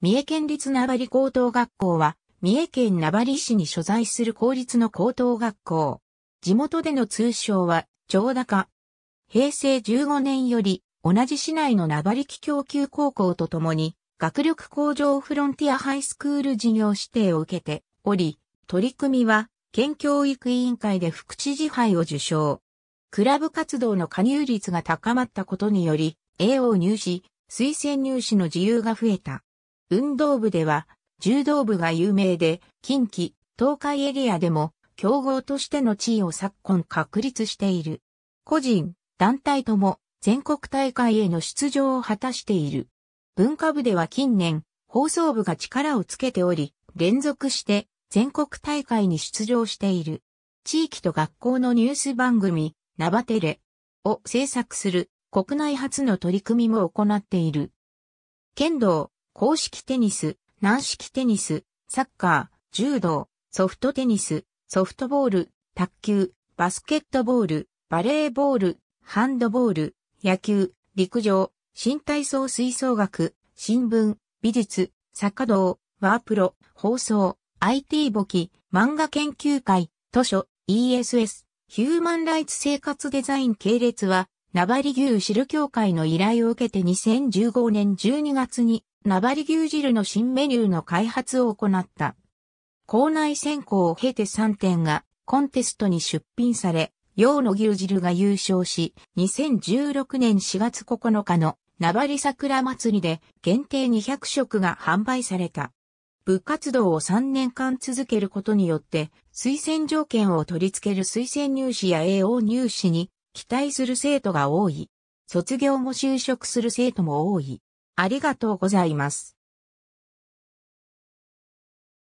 三重県立名張高等学校は、三重県名張市に所在する公立の高等学校。地元での通称は、長高。平成15年より、同じ市内の名張木供給高校とともに、学力向上フロンティアハイスクール事業指定を受けており、取り組みは、県教育委員会で副知事杯を受賞。クラブ活動の加入率が高まったことにより、A o 入試、推薦入試の自由が増えた。運動部では、柔道部が有名で、近畿、東海エリアでも、競合としての地位を昨今確立している。個人、団体とも、全国大会への出場を果たしている。文化部では近年、放送部が力をつけており、連続して全国大会に出場している。地域と学校のニュース番組、ナバテレを制作する国内初の取り組みも行っている。剣道、公式テニス、軟式テニス、サッカー、柔道、ソフトテニス、ソフトボール、卓球、バスケットボール、バレーボール、ハンドボール、野球、陸上、新体操吹奏楽、新聞、美術、作家道、ワープロ、放送、IT 簿記、漫画研究会、図書、ESS、ヒューマンライツ生活デザイン系列は、ナバリ牛ル協会の依頼を受けて2015年12月にナバリ牛汁の新メニューの開発を行った。校内選考を経て3点がコンテストに出品され、洋の牛汁が優勝し、2016年4月9日のナバリ桜祭りで限定200食が販売された。部活動を3年間続けることによって、推薦条件を取り付ける推薦入試や AO 入試に期待する生徒が多い。卒業後就職する生徒も多い。ありがとうございます。